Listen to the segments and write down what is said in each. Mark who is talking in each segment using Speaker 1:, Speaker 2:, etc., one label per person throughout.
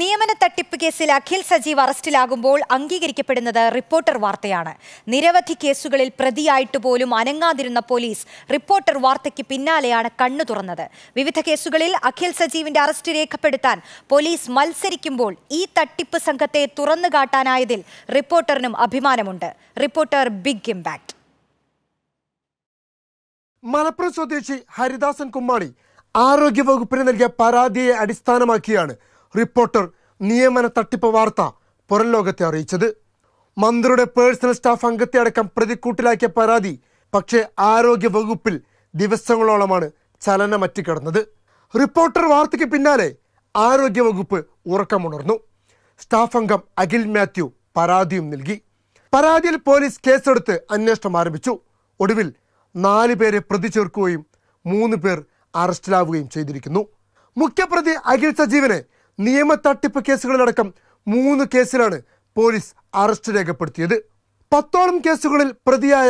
Speaker 1: നിയമന തട്ടിപ്പ് കേസിൽ അഖിൽ സജീവ് അറസ്റ്റിലാകുമ്പോൾ അംഗീകരിക്കപ്പെടുന്നത് റിപ്പോർട്ടർ വാർത്തയാണ് നിരവധി കേസുകളിൽ പ്രതിയായിട്ട് പോലും അനങ്ങാതിരുന്ന പോലീസ് റിപ്പോർട്ടർ വാർത്തയ്ക്ക് പിന്നാലെയാണ് കണ്ണു തുറന്നത് വിവിധ കേസുകളിൽ അഖിൽ സജീവിന്റെ അറസ്റ്റ് രേഖപ്പെടുത്താൻ പോലീസ് മത്സരിക്കുമ്പോൾ ഈ തട്ടിപ്പ് സംഘത്തെ തുറന്നു കാട്ടാനായതിൽ റിപ്പോർട്ടറിനും അഭിമാനമുണ്ട് റിപ്പോർട്ടർ ബിഗ് ഇമ്പാക്ട്
Speaker 2: മലപ്പുറം സ്വദേശി ഹരിദാസൻ കുമ്മാണി ആരോഗ്യവകുപ്പിന് നൽകിയ പരാതിയെ അടിസ്ഥാനമാക്കിയാണ് റിപ്പോർട്ടർ നിയമന തട്ടിപ്പ് വാർത്ത പുറം ലോകത്തെ അറിയിച്ചത് മന്ത്രിയുടെ പേഴ്സണൽ സ്റ്റാഫ് അംഗത്തെ അടക്കം പ്രതിക്കൂട്ടിലാക്കിയ പരാതി പക്ഷേ ആരോഗ്യ വകുപ്പിൽ ദിവസങ്ങളോളമാണ് ചലനമറ്റ് കിടന്നത് റിപ്പോർട്ടർ വാർത്തയ്ക്ക് പിന്നാലെ ആരോഗ്യ വകുപ്പ് ഉറക്കമുണർന്നു സ്റ്റാഫ് അംഗം അഖിൽ മാത്യു പരാതിയും നൽകി പരാതിയിൽ പോലീസ് കേസെടുത്ത് അന്വേഷണം ആരംഭിച്ചു ഒടുവിൽ നാല് പേരെ പ്രതി ചേർക്കുകയും മൂന്ന് പേർ അറസ്റ്റിലാവുകയും ചെയ്തിരിക്കുന്നു മുഖ്യപ്രതി അഖിൽ സജീവനെ നിയമ തട്ടിപ്പ് കേസുകളിലടക്കം മൂന്ന് കേസിലാണ് പോലീസ് അറസ്റ്റ് രേഖപ്പെടുത്തിയത് പത്തോളം കേസുകളിൽ പ്രതിയായ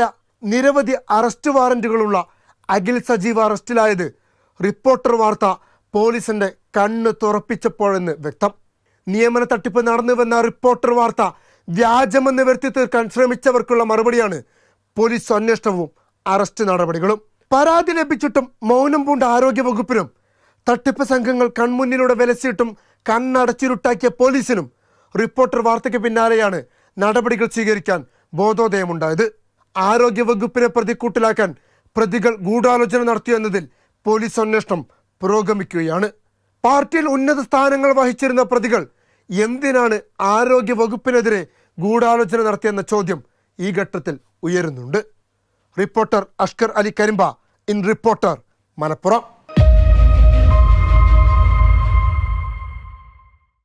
Speaker 2: നിരവധി അറസ്റ്റ് വാറന്റുകളുള്ള അഖിൽ സജീവ് അറസ്റ്റിലായത് റിപ്പോർട്ടർ വാർത്ത പോലീസിന്റെ കണ്ണ് തുറപ്പിച്ചപ്പോഴെന്ന് വ്യക്തം നിയമന തട്ടിപ്പ് നടന്നുവെന്ന റിപ്പോർട്ടർ വാർത്ത വ്യാജമെന്ന് വരുത്തി തീർക്കാൻ ശ്രമിച്ചവർക്കുള്ള മറുപടിയാണ് പോലീസ് അന്വേഷണവും അറസ്റ്റ് നടപടികളും പരാതി ലഭിച്ചിട്ടും മൗനം പൂണ്ട ആരോഗ്യവകുപ്പിനും തട്ടിപ്പ് സംഘങ്ങൾ കൺമുന്നിലൂടെ വിലസിയിട്ടും കണ്ണടച്ചിരുട്ടാക്കിയ പോലീസിനും റിപ്പോർട്ടർ വാർത്തയ്ക്ക് പിന്നാലെയാണ് നടപടികൾ സ്വീകരിക്കാൻ ബോധോദയമുണ്ടായത് ആരോഗ്യവകുപ്പിനെ പ്രതിക്കൂട്ടിലാക്കാൻ പ്രതികൾ ഗൂഢാലോചന നടത്തിയെന്നതിൽ എന്നതിൽ പോലീസ് അന്വേഷണം പുരോഗമിക്കുകയാണ് പാർട്ടിയിൽ ഉന്നത സ്ഥാനങ്ങൾ വഹിച്ചിരുന്ന പ്രതികൾ എന്തിനാണ് ആരോഗ്യ വകുപ്പിനെതിരെ ഗൂഢാലോചന നടത്തിയെന്ന ചോദ്യം ഈ ഘട്ടത്തിൽ ഉയരുന്നുണ്ട് reporter Ashkar Ali Karimba in reporter Malappuram